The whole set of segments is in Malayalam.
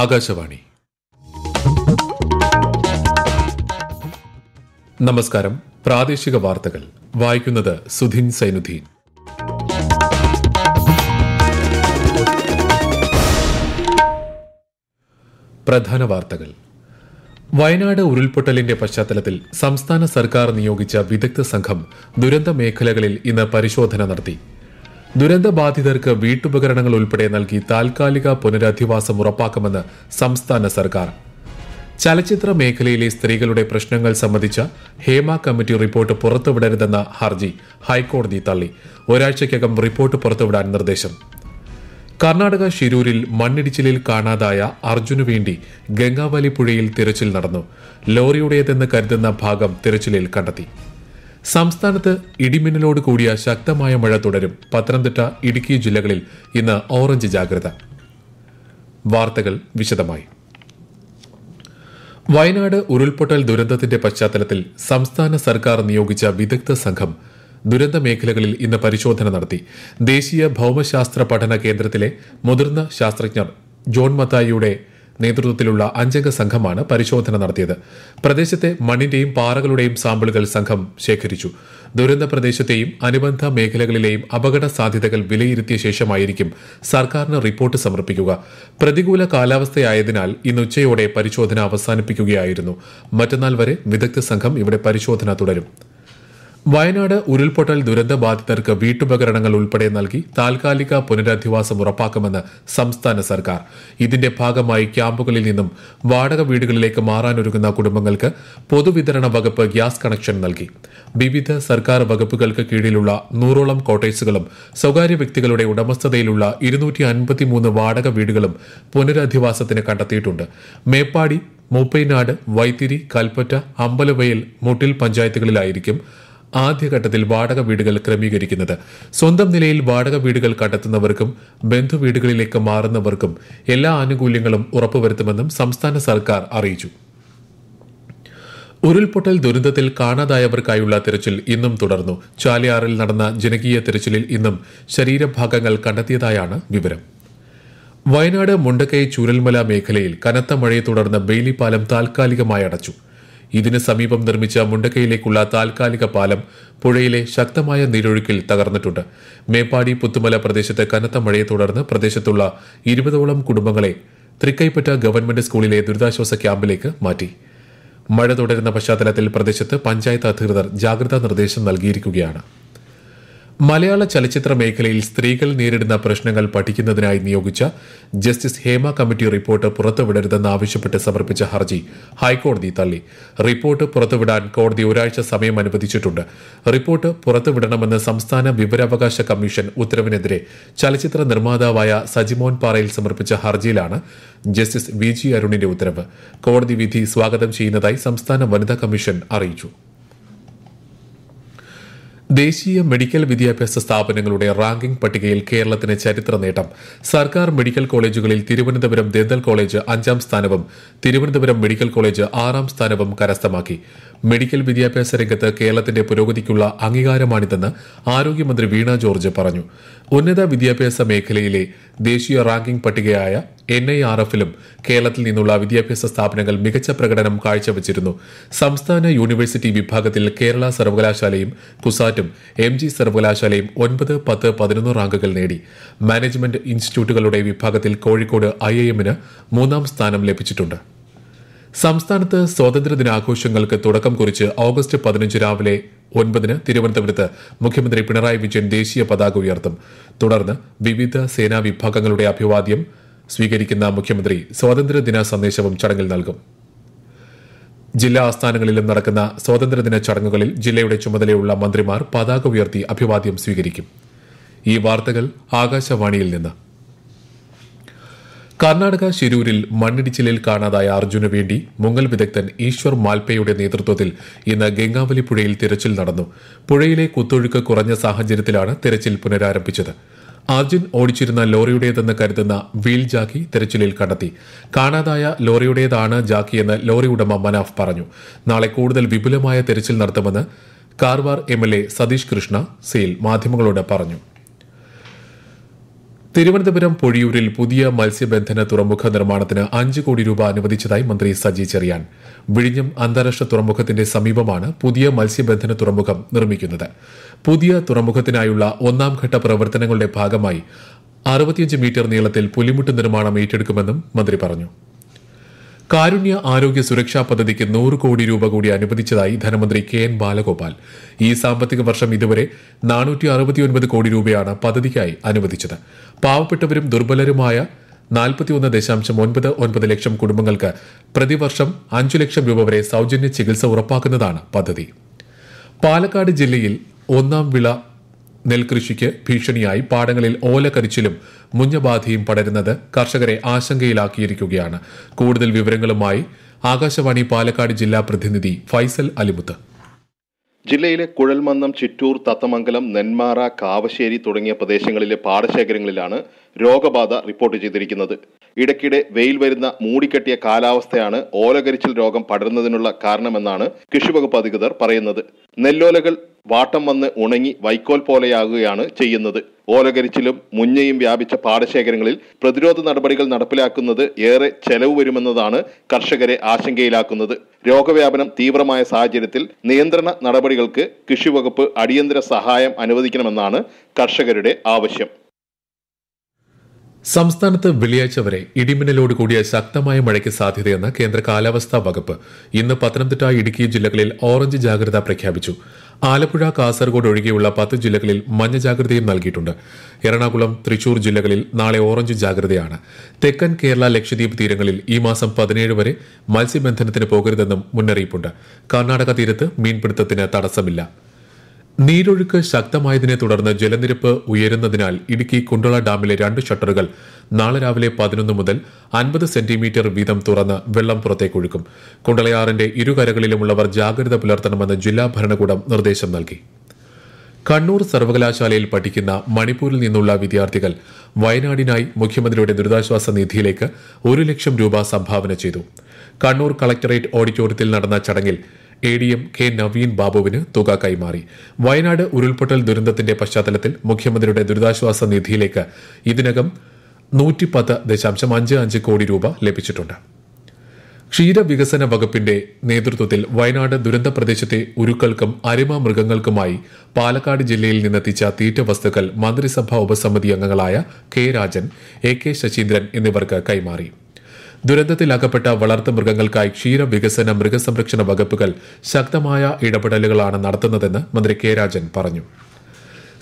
ആകാശവാണി നമസ്കാരം പ്രാദേശിക വാർത്തകൾ വായിക്കുന്നത് സുധിൻ സൈനുദ്ദീൻ പ്രധാന വാർത്തകൾ വയനാട് ഉരുൾപൊട്ടലിന്റെ പശ്ചാത്തലത്തിൽ സംസ്ഥാന സർക്കാർ നിയോഗിച്ച വിദഗ്ധ സംഘം ദുരന്ത മേഖലകളിൽ ഇന്ന് പരിശോധന നടത്തി ദുരന്തബാധിതർക്ക് വീട്ടുപകരണങ്ങൾ ഉൾപ്പെടെ നൽകി താൽക്കാലിക പുനരധിവാസം ഉറപ്പാക്കുമെന്ന് സംസ്ഥാന സർക്കാർ ചലച്ചിത്ര മേഖലയിലെ സ്ത്രീകളുടെ പ്രശ്നങ്ങൾ സംബന്ധിച്ച ഹേമ കമ്മിറ്റി റിപ്പോർട്ട് പുറത്തുവിടരുതെന്ന ഹർജി ഹൈക്കോടതി തള്ളി ഒരാഴ്ചയ്ക്കകം റിപ്പോർട്ട് പുറത്തുവിടാൻ നിർദ്ദേശം കർണാടക ഷിരൂരിൽ മണ്ണിടിച്ചിലിൽ കാണാതായ അർജുനു വേണ്ടി ഗംഗാവലി പുഴയിൽ തിരച്ചിൽ നടന്നു ലോറിയുടേതെന്ന് കരുതുന്ന ഭാഗം തിരച്ചിലിൽ കണ്ടെത്തി സംസ്ഥാനത്ത് ഇടിമിന്നലോട് കൂടിയ ശക്തമായ മഴ തുടരും പത്തനംതിട്ട ഇടുക്കി ജില്ലകളിൽ ഇന്ന് ഓറഞ്ച് ജാഗ്രത വാർത്തകൾ വിശദമായി വയനാട് ഉരുൾപൊട്ടൽ ദുരന്തത്തിന്റെ പശ്ചാത്തലത്തിൽ സംസ്ഥാന സർക്കാർ നിയോഗിച്ച വിദഗ്ധ സംഘം ദുരന്ത മേഖലകളിൽ ഇന്ന് പരിശോധന നടത്തി ദേശീയ ഭൌമശാസ്ത്ര പഠന കേന്ദ്രത്തിലെ മുതിർന്ന ശാസ്ത്രജ്ഞർ ജോൺ മത്തായിയുടെ നേതൃത്വത്തിലുള്ള അഞ്ചംഗ സംഘമാണ് പരിശോധന നടത്തിയത് പ്രദേശത്തെ മണ്ണിന്റെയും പാറകളുടെയും സാമ്പിളുകൾ സംഘം ശേഖരിച്ചു ദുരന്ത പ്രദേശത്തെയും അനുബന്ധ മേഖലകളിലെയും അപകട സാധ്യതകൾ വിലയിരുത്തിയ ശേഷമായിരിക്കും സർക്കാരിന് റിപ്പോർട്ട് സമർപ്പിക്കുക പ്രതികൂല കാലാവസ്ഥയായതിനാൽ ഇന്ന് ഉച്ചയോടെ പരിശോധന അവസാനിപ്പിക്കുകയായിരുന്നു മറ്റന്നാൾ വരെ വിദഗ്ധ സംഘം ഇവിടെ പരിശോധന തുടരും വയനാട് ഉരുൾപൊട്ടൽ ദുരന്ത ബാധിതർക്ക് വീട്ടുപകരണങ്ങൾ ഉൾപ്പെടെ നൽകി താൽക്കാലിക പുനരധിവാസം ഉറപ്പാക്കുമെന്ന് സംസ്ഥാന സർക്കാർ ഇതിന്റെ ഭാഗമായി ക്യാമ്പുകളിൽ നിന്നും വാടക വീടുകളിലേക്ക് മാറാനൊരുങ്ങുന്ന കുടുംബങ്ങൾക്ക് പൊതുവിതരണ വകുപ്പ് ഗ്യാസ് കണക്ഷൻ നൽകി വിവിധ സർക്കാർ വകുപ്പുകൾക്ക് കീഴിലുള്ള നൂറോളം കോട്ടേഴ്സുകളും സ്വകാര്യ വ്യക്തികളുടെ ഉടമസ്ഥതയിലുള്ള ഇരുന്നൂറ്റി അൻപത്തിമൂന്ന് വാടക വീടുകളും പുനരധിവാസത്തിന് കണ്ടെത്തിയിട്ടുണ്ട് മേപ്പാടി മൂപ്പൈനാട് വൈത്തിരി കൽപ്പറ്റ അമ്പലവയൽ മുട്ടിൽ പഞ്ചായത്തുകളിലായിരിക്കും ആദ്യഘട്ടത്തിൽ വാടക വീടുകൾ ക്രമീകരിക്കുന്നത് സ്വന്തം നിലയിൽ വാടക വീടുകൾ കണ്ടെത്തുന്നവർക്കും ബന്ധു വീടുകളിലേക്ക് മാറുന്നവർക്കും എല്ലാ ആനുകൂല്യങ്ങളും ഉറപ്പുവരുത്തുമെന്നും സംസ്ഥാന സർക്കാർ അറിയിച്ചു ഉരുൾപൊട്ടൽ ദുരന്തത്തിൽ കാണാതായവർക്കായുള്ള തിരച്ചിൽ ഇന്നും തുടർന്നു ചാലിയാറിൽ നടന്ന ജനകീയ തിരച്ചിലിൽ ഇന്നും ശരീരഭാഗങ്ങൾ കണ്ടെത്തിയതായാണ് വിവരം വയനാട് മുണ്ടക്കൈ ചൂരൽമല മേഖലയിൽ കനത്ത മഴയെ തുടർന്ന് ബെയിലിപ്പാലം താൽക്കാലികമായി അടച്ചു ഇതിന് സമീപം നിർമ്മിച്ച മുണ്ടക്കയിലേക്കുള്ള താൽക്കാലിക പാലം പുഴയിലെ ശക്തമായ നീരൊഴുക്കിൽ തകർന്നിട്ടുണ്ട് മേപ്പാടി പുത്തുമല പ്രദേശത്ത് കനത്ത മഴയെ തുടർന്ന് പ്രദേശത്തുള്ള ഇരുപതോളം കുടുംബങ്ങളെ തൃക്കൈപ്പറ്റ ഗവൺമെന്റ് സ്കൂളിലെ ദുരിതാശ്വാസ ക്യാമ്പിലേക്ക് മാറ്റി മഴ തുടരുന്ന പശ്ചാത്തലത്തിൽ പ്രദേശത്ത് പഞ്ചായത്ത് അധികൃതർ ജാഗ്രതാ നിർദ്ദേശം നൽകിയിരിക്കുകയാണ് മലയാള ചലച്ചിത്ര മേഖലയിൽ സ്ത്രീകൾ നേരിടുന്ന പ്രശ്നങ്ങൾ പഠിക്കുന്നതിനായി നിയോഗിച്ച ജസ്റ്റിസ് ഹേമ കമ്മിറ്റി റിപ്പോർട്ട് പുറത്തുവിടരുതെന്ന് ആവശ്യപ്പെട്ട് സമർപ്പിച്ച ഹർജി ഹൈക്കോടതി തള്ളി റിപ്പോർട്ട് പുറത്തുവിടാൻ കോടതി ഒരാഴ്ച സമയം അനുവദിച്ചിട്ടുണ്ട് റിപ്പോർട്ട് പുറത്തുവിടണമെന്ന് സംസ്ഥാന വിവരാവകാശ കമ്മീഷൻ ഉത്തരവിനെതിരെ ചലച്ചിത്ര നിർമ്മാതാവായ സജിമോൻ പാറയിൽ സമർപ്പിച്ച ഹർജിയിലാണ് ജസ്റ്റിസ് വി ജി അരുണിന്റെ ഉത്തരവ് കോടതി വിധി സ്വാഗതം ചെയ്യുന്നതായി സംസ്ഥാന വനിതാ കമ്മീഷൻ അറിയിച്ചു ദേശീയ മെഡിക്കൽ വിദ്യാഭ്യാസ സ്ഥാപനങ്ങളുടെ റാങ്കിംഗ് പട്ടികയിൽ കേരളത്തിന് ചരിത്ര നേട്ടം സർക്കാർ മെഡിക്കൽ കോളേജുകളിൽ തിരുവനന്തപുരം ദന്തൽ കോളേജ് അഞ്ചാം സ്ഥാനവും തിരുവനന്തപുരം മെഡിക്കൽ കോളേജ് ആറാം സ്ഥാനവും കരസ്ഥമാക്കി മെഡിക്കൽ വിദ്യാഭ്യാസ രംഗത്ത് കേരളത്തിന്റെ പുരോഗതിക്കുള്ള അംഗീകാരമാണിതെന്ന് ആരോഗ്യമന്ത്രി വീണ ജോർജ് പറഞ്ഞു ഉന്നത വിദ്യാഭ്യാസ മേഖലയിലെ ദേശീയ റാങ്കിംഗ് പട്ടികയായ എൻ ഐ ആർ എഫിലും കേരളത്തിൽ നിന്നുള്ള വിദ്യാഭ്യാസ സ്ഥാപനങ്ങൾ മികച്ച പ്രകടനം കാഴ്ചവച്ചിരുന്നു സംസ്ഥാന യൂണിവേഴ്സിറ്റി വിഭാഗത്തിൽ കേരള സർവകലാശാലയും കുസാറ്റും എം ജി സർവകലാശാലയും ഒൻപത് പത്ത് പതിനൊന്ന് റാങ്കുകൾ നേടി മാനേജ്മെന്റ് ഇൻസ്റ്റിറ്റ്യൂട്ടുകളുടെ വിഭാഗത്തിൽ കോഴിക്കോട് ഐ ഐ എമ്മിന് മൂന്നാം സ്ഥാനം ലഭിച്ചിട്ടുണ്ട് സംസ്ഥാനത്ത് സ്വാതന്ത്ര്യദിനാഘോഷങ്ങൾക്ക് തുടക്കം കുറിച്ച് ഓഗസ്റ്റ് പതിനഞ്ച് രാവിലെ ഒൻപതിന് തിരുവനന്തപുരത്ത് മുഖ്യമന്ത്രി പിണറായി വിജയൻ ദേശീയ പതാക ഉയർത്തും തുടർന്ന് വിവിധ സേനാ വിഭാഗങ്ങളുടെ അഭിവാദ്യം സ്വീകരിക്കുന്ന മുഖ്യമന്ത്രി സ്വാതന്ത്ര്യദിന സന്ദേശവും ചടങ്ങിൽ നൽകും ജില്ലാ ആസ്ഥാനങ്ങളിലും നടക്കുന്ന സ്വാതന്ത്ര്യദിന ചടങ്ങുകളിൽ ജില്ലയുടെ ചുമതലയുള്ള മന്ത്രിമാർ പതാക ഉയർത്തി അഭിവാദ്യം സ്വീകരിക്കും ഈ വാർത്തകൾ ആകാശവാണിയിൽ നിന്ന് കർണാടക ശിരൂരിൽ മണ്ണിടിച്ചിലിൽ കാണാതായ അർജുനു വേണ്ടി മുങ്ങൽ വിദഗ്ധൻ ഈശ്വർ മാൽപ്പയുടെ നേതൃത്വത്തിൽ ഇന്ന് ഗംഗാവലി പുഴയിൽ തിരച്ചിൽ നടന്നു പുഴയിലെ കുത്തൊഴുക്ക് കുറഞ്ഞ സാഹചര്യത്തിലാണ് തിരച്ചിൽ പുനരാരംഭിച്ചത് അർജുൻ ഓടിച്ചിരുന്ന ലോറിയുടേതെന്ന് കരുതുന്ന വീൽ ജാക്കി തെരച്ചിലിൽ കണ്ടെത്തി കാണാതായ ലോറിയുടേതാണ് ജാക്കിയെന്ന് ലോറി ഉടമ മനാഫ് പറഞ്ഞു നാളെ കൂടുതൽ വിപുലമായ തെരച്ചിൽ നടത്തുമെന്ന് കാർവാർ എം സതീഷ് കൃഷ്ണ സെയിൽ മാധ്യമങ്ങളോട് പറഞ്ഞു തിരുവനന്തപുരം പൊഴിയൂരിൽ പുതിയ മത്സ്യബന്ധന തുറമുഖ നിർമ്മാണത്തിന് അഞ്ച് കോടി രൂപ അനുവദിച്ചതായി മന്ത്രി സജി ചെറിയാൻ വിഴിഞ്ഞം അന്താരാഷ്ട്ര തുറമുഖത്തിന്റെ സമീപമാണ് പുതിയ മത്സ്യബന്ധന തുറമുഖം നിർമ്മിക്കുന്നത് പുതിയ തുറമുഖത്തിനായുള്ള ഒന്നാം ഘട്ട പ്രവർത്തനങ്ങളുടെ ഭാഗമായി അറുപത്തിയഞ്ച് മീറ്റർ നീളത്തിൽ പുലിമുട്ട് നിർമ്മാണം ഏറ്റെടുക്കുമെന്നും മന്ത്രി പറഞ്ഞു കാരുണ്യ ആരോഗ്യ സുരക്ഷാ പദ്ധതിക്ക് നൂറ് കോടി രൂപ കൂടി അനുവദിച്ചതായി ധനമന്ത്രി കെ എൻ ബാലഗോപാൽ ഈ സാമ്പത്തിക വർഷം ഇതുവരെ നാനൂറ്റി അറുപത്തിയൊൻപത് കോടി രൂപയാണ് പദ്ധതിക്കായി അനുവദിച്ചത് പാവപ്പെട്ടവരും ദുർബലരുമായ നാൽപ്പത്തിയൊന്ന് ദശാംശം ഒൻപത് ഒൻപത് ലക്ഷം കുടുംബങ്ങൾക്ക് പ്രതിവർഷം അഞ്ചു ലക്ഷം രൂപ വരെ സൗജന്യ ചികിത്സ ഉറപ്പാക്കുന്നതാണ് പദ്ധതി പാലക്കാട് ജില്ലയിൽ ഒന്നാം വിള നെൽകൃഷിക്ക് ഭീഷണിയായി പാടങ്ങളിൽ ഓലക്കരിച്ചിലും മുഞ്ഞബാധയും പടരുന്നത് കർഷകരെ ആശങ്കയിലാക്കിയിരിക്കുകയാണ് കൂടുതൽ വിവരങ്ങളുമായി ആകാശവാണി പാലക്കാട് ജില്ലാ പ്രതിനിധി ഫൈസൽ അലിമുത്ത് ജില്ലയിലെ കുഴൽമന്നം ചിറ്റൂർ തത്തമംഗലം നെന്മാറ കാവശ്ശേരി തുടങ്ങിയ പ്രദേശങ്ങളിലെ പാടശേഖരങ്ങളിലാണ് രോഗബാധ റിപ്പോർട്ട് ചെയ്തിരിക്കുന്നത് ഇടയ്ക്കിടെ വെയിൽ വരുന്ന മൂടിക്കെട്ടിയ കാലാവസ്ഥയാണ് ഓലകരിച്ചിൽ രോഗം പടരുന്നതിനുള്ള കാരണമെന്നാണ് കൃഷിവകുപ്പ് അധികൃതർ പറയുന്നത് നെല്ലോലകൾ വാട്ടം വന്ന് ഉണങ്ങി വൈക്കോൽ പോലെയാകുകയാണ് ചെയ്യുന്നത് ഓലകരിച്ചിലും മുഞ്ഞയും വ്യാപിച്ച പാടശേഖരങ്ങളിൽ പ്രതിരോധ നടപടികൾ നടപ്പിലാക്കുന്നത് ഏറെ ചെലവ് വരുമെന്നതാണ് കർഷകരെ ആശങ്കയിലാക്കുന്നത് രോഗവ്യാപനം തീവ്രമായ സാഹചര്യത്തിൽ നിയന്ത്രണ നടപടികൾക്ക് കൃഷിവകുപ്പ് അടിയന്തര സഹായം അനുവദിക്കണമെന്നാണ് കർഷകരുടെ ആവശ്യം സംസ്ഥാനത്ത് വെള്ളിയാഴ്ച വരെ ഇടിമിന്നലോട് കൂടിയ ശക്തമായ മഴയ്ക്ക് സാധ്യതയെന്ന് കേന്ദ്ര കാലാവസ്ഥാ വകുപ്പ് ഇന്ന് പത്തനംതിട്ട ഇടുക്കി ജില്ലകളിൽ ഓറഞ്ച് ജാഗ്രത പ്രഖ്യാപിച്ചു ആലപ്പുഴ കാസർഗോഡ് ഒഴികെയുള്ള പത്ത് ജില്ലകളിൽ മഞ്ഞ ജാഗ്രതയും നൽകിയിട്ടുണ്ട് എറണാകുളം തൃശൂർ ജില്ലകളിൽ നാളെ ഓറഞ്ച് ജാഗ്രതയാണ് തെക്കൻ കേരള ലക്ഷദ്വീപ് തീരങ്ങളിൽ ഈ മാസം പതിനേഴ് വരെ മത്സ്യബന്ധനത്തിന് പോകരുതെന്നും മുന്നറിയിപ്പുണ്ട് കർണാടക തീരത്ത് മീൻപിടുത്തത്തിന് തടസ്സമില്ല നീരൊഴുക്ക് ശക്തമായതിനെ തുടർന്ന് ജലനിരപ്പ് ഉയരുന്നതിനാൽ ഇടുക്കി കുണ്ടള ഡാമിലെ രണ്ട് ഷട്ടറുകൾ നാളെ രാവിലെ പതിനൊന്ന് മുതൽ അൻപത് സെന്റിമീറ്റർ വീതം തുറന്ന് വെള്ളം പുറത്തേക്കൊഴുക്കും കുണ്ടളയാറിന്റെ ഇരുകരകളിലുമുള്ളവർ ജാഗ്രത പുലർത്തണമെന്ന് ജില്ലാ ഭരണകൂടം നിർദ്ദേശം നൽകി കണ്ണൂർ സർവകലാശാലയിൽ പഠിക്കുന്ന മണിപ്പൂരിൽ നിന്നുള്ള വിദ്യാർത്ഥികൾ വയനാടിനായി മുഖ്യമന്ത്രിയുടെ ദുരിതാശ്വാസ നിധിയിലേക്ക് ഒരു ലക്ഷം രൂപ സംഭാവന ചെയ്തു കണ്ണൂർ കളക്ടറേറ്റ് ഓഡിറ്റോറിയത്തിൽ നടന്ന ചടങ്ങിൽ A D M K Naveen ബാബുവിന് തുക കൈമാറി വയനാട് ഉരുൾപൊട്ടൽ ദുരന്തത്തിന്റെ പശ്ചാത്തലത്തിൽ മുഖ്യമന്ത്രിയുടെ ദുരിതാശ്വാസ നിധിയിലേക്ക് ഇതിനകം നൂറ്റിപ്പത്ത് ദശാംശം അഞ്ച് അഞ്ച് കോടി രൂപ ലഭിച്ചിട്ടുണ്ട് ക്ഷീരവികസന വകുപ്പിന്റെ നേതൃത്വത്തിൽ വയനാട് ദുരന്ത പ്രദേശത്തെ ഉരുക്കൾക്കും അരിമ മൃഗങ്ങൾക്കുമായി പാലക്കാട് ജില്ലയിൽ നിന്നെത്തിച്ച തീറ്റ വസ്തുക്കൾ മന്ത്രിസഭാ ഉപസമിതി അംഗങ്ങളായ K Rajan A K Saseendran എന്നിവർക്ക് കൈമാറി ദുരന്തത്തിലകപ്പെട്ട വളർത്തു മൃഗങ്ങൾക്കായി ക്ഷീരവികസന മൃഗസംരക്ഷണ വകുപ്പുകൾ ശക്തമായ ഇടപെടലുകളാണ് നടത്തുന്നതെന്ന് മന്ത്രി കെ രാജൻ പറഞ്ഞു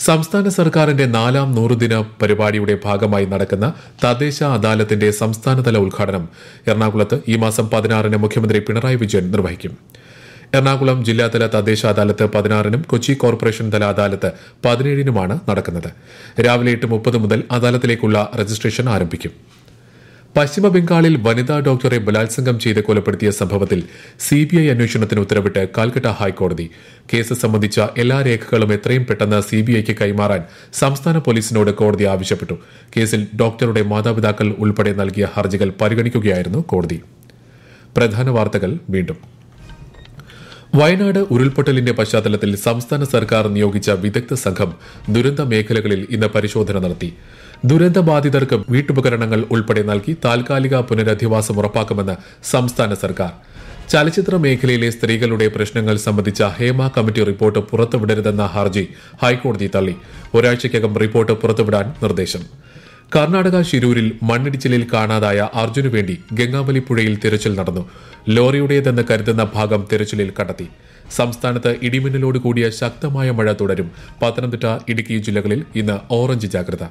സംസ്ഥാന സർക്കാരിന്റെ നാലാം നൂറുദിന പരിപാടിയുടെ ഭാഗമായി നടക്കുന്ന തദ്ദേശ അദാലത്തിന്റെ സംസ്ഥാനതല ഉദ്ഘാടനം എറണാകുളത്ത് ഈ മാസം പതിനാറിന് മുഖ്യമന്ത്രി പിണറായി വിജയൻ നിർവഹിക്കും എറണാകുളം ജില്ലാതല തദ്ദേശ അദാലത്ത് പതിനാറിനും കൊച്ചി കോർപ്പറേഷൻ തല അദാലത്ത് പതിനേഴിനുമാണ് നടക്കുന്നത് രാവിലെ എട്ട് മുപ്പത് മുതൽ അദാലത്തിലേക്കുള്ള രജിസ്ട്രേഷൻ ആരംഭിക്കും പശ്ചിമ ബംഗാളിൽ വനിതാ ഡോക്ടറെ ബലാത്സംഗം ചെയ്ത് കൊലപ്പെടുത്തിയ സംഭവത്തിൽ സി ബി ഐ അന്വേഷണത്തിന് ഉത്തരവിട്ട് കാൽക്കട്ട ഹൈക്കോടതി കേസ് സംബന്ധിച്ച എല്ലാ രേഖകളും എത്രയും പെട്ടെന്ന് സി ബി ഐക്ക് കൈമാറാൻ സംസ്ഥാന പോലീസിനോട് കോടതി ആവശ്യപ്പെട്ടു കേസിൽ ഡോക്ടറുടെ മാതാപിതാക്കൾ ഉൾപ്പെടെ നൽകിയ ഹർജികൾ പരിഗണിക്കുകയായിരുന്നു കോടതി പ്രധാന വാർത്തകൾ വീണ്ടും വയനാട് ഉരുൾപൊട്ടലിന്റെ പശ്ചാത്തലത്തിൽ സംസ്ഥാന സർക്കാർ നിയോഗിച്ച വിദഗ്ധ സംഘം ദുരന്ത മേഖലകളിൽ ഇന്ന് പരിശോധന നടത്തി ദുരന്തബാധിതർക്കും വീട്ടുപകരണങ്ങൾ ഉൾപ്പെടെ നൽകി താൽക്കാലിക പുനരധിവാസം ഉറപ്പാക്കുമെന്ന് സംസ്ഥാന സർക്കാർ ചലച്ചിത്ര മേഖലയിലെ സ്ത്രീകളുടെ പ്രശ്നങ്ങൾ സംബന്ധിച്ച ഹേമ കമ്മിറ്റി റിപ്പോർട്ട് പുറത്തുവിടരുതെന്ന ഹർജി ഹൈക്കോടതി തള്ളി ഒരാഴ്ചയ്ക്കകം റിപ്പോർട്ട് പുറത്തുവിടാൻ നിർദ്ദേശം കർണാടക ശിരൂരിൽ മണ്ണിടിച്ചിലിൽ കാണാതായ അർജുനു വേണ്ടി ഗംഗാവലി പുഴയിൽ തിരച്ചിൽ നടന്നു ലോറിയുടേതെന്ന് കരുതുന്ന ഭാഗം തിരച്ചിലിൽ കണ്ടെത്തി സംസ്ഥാനത്ത് ഇടിമിന്നലോട് കൂടിയ ശക്തമായ മഴ തുടരും പത്തനംതിട്ട ഇടുക്കി ജില്ലകളിൽ ഇന്ന് ഓറഞ്ച് ജാഗ്രത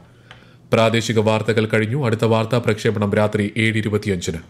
പ്രാദേശിക വാർത്തകൾ കഴിഞ്ഞു അടുത്ത വാർത്താ പ്രക്ഷേപണം രാത്രി ഏഴ് ഇരുപത്തിയഞ്ചിന്